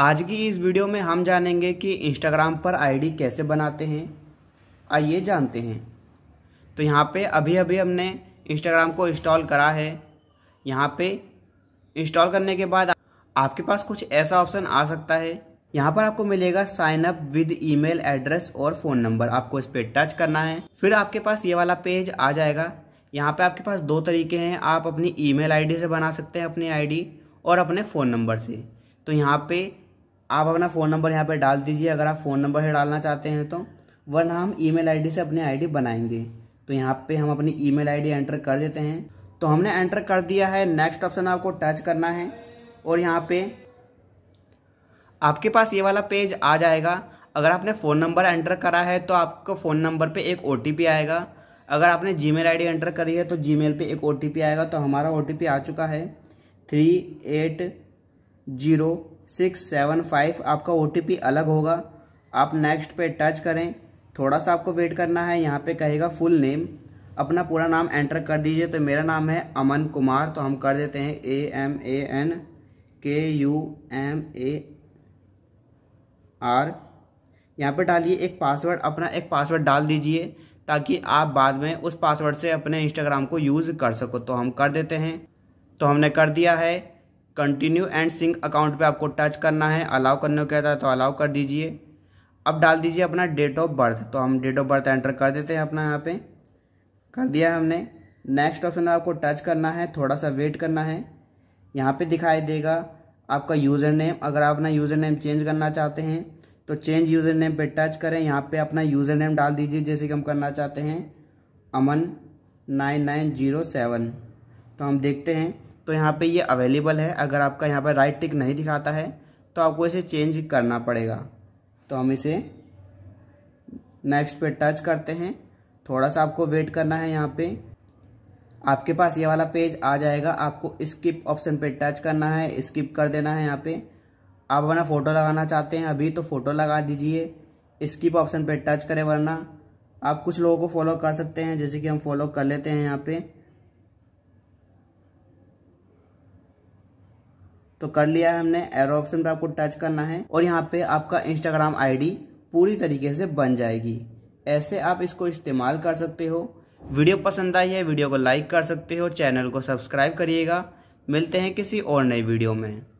आज की इस वीडियो में हम जानेंगे कि इंस्टाग्राम पर आईडी कैसे बनाते हैं आइए जानते हैं तो यहाँ पे अभी अभी हमने इंस्टाग्राम को इंस्टॉल करा है यहाँ पे इंस्टॉल करने के बाद आपके पास कुछ ऐसा ऑप्शन आ सकता है यहाँ पर आपको मिलेगा sign up with email address और फ़ोन नंबर आपको इस पर टच करना है फिर आपके पास ये वाला पेज आ जाएगा यहाँ पे आपके पास दो तरीके हैं आप अपनी ईमेल आईडी से बना सकते हैं अपनी आईडी और अपने फ़ोन नंबर से तो यहाँ पे आप अपना फ़ोन नंबर यहाँ पर डाल दीजिए अगर आप फ़ोन नंबर से डालना चाहते हैं तो वरना हम ई मेल से अपनी आई बनाएंगे तो यहाँ पर हम अपनी ई मेल एंटर कर देते हैं तो हमने एंटर कर दिया है नेक्स्ट ऑप्शन आपको टच करना है और यहाँ पे आपके पास ये वाला पेज आ जाएगा अगर आपने फ़ोन नंबर एंटर करा है तो आपको फ़ोन नंबर पे एक ओ आएगा अगर आपने जी मेल एंटर करी है तो जी मेल पर एक ओ आएगा तो हमारा ओ आ चुका है three eight zero six seven five आपका ओ अलग होगा आप नेक्स्ट पे टच करें थोड़ा सा आपको वेट करना है यहाँ पे कहेगा फुल नेम अपना पूरा नाम एंटर कर दीजिए तो मेरा नाम है अमन कुमार तो हम कर देते हैं A M A N K U M A R यहाँ पे डालिए एक पासवर्ड अपना एक पासवर्ड डाल दीजिए ताकि आप बाद में उस पासवर्ड से अपने इंस्टाग्राम को यूज़ कर सको तो हम कर देते हैं तो हमने कर दिया है कंटिन्यू एंड सिंक अकाउंट पे आपको टच करना है अलाउ करने को कहता है तो अलाउ कर दीजिए अब डाल दीजिए अपना डेट ऑफ बर्थ तो हम डेट ऑफ बर्थ एंटर कर देते हैं अपना यहाँ पे कर दिया है हमने नेक्स्ट ऑप्शन में आपको टच करना है थोड़ा सा वेट करना है यहाँ पे दिखाई देगा आपका यूज़र नेम अगर आप अपना यूज़र नेम चेंज करना चाहते हैं तो चेंज यूज़र नेम पर टच करें यहाँ पर अपना यूज़र नेम डाल दीजिए जैसे कि हम करना चाहते हैं Aman nine nine zero seven तो हम देखते हैं तो यहाँ पे ये अवेलेबल है अगर आपका यहाँ पर राइट टिक नहीं दिखाता है तो आपको इसे चेंज करना पड़ेगा तो हम इसे नेक्स्ट पे टच करते हैं थोड़ा सा आपको वेट करना है यहाँ पे आपके पास ये वाला पेज आ जाएगा आपको स्किप ऑप्शन पे टच करना है स्किप कर देना है यहाँ पे आप अपना फ़ोटो लगाना चाहते हैं अभी तो फ़ोटो लगा दीजिए स्किप ऑप्शन पे टच करें वरना आप कुछ लोगों को फॉलो कर सकते हैं जैसे कि हम फॉलो कर लेते हैं यहाँ पे तो कर लिया है हमने एरो ऑप्शन पे आपको टच करना है और यहाँ पे आपका इंस्टाग्राम आईडी पूरी तरीके से बन जाएगी ऐसे आप इसको इस्तेमाल कर सकते हो वीडियो पसंद आई है वीडियो को लाइक कर सकते हो चैनल को सब्सक्राइब करिएगा मिलते हैं किसी और नई वीडियो में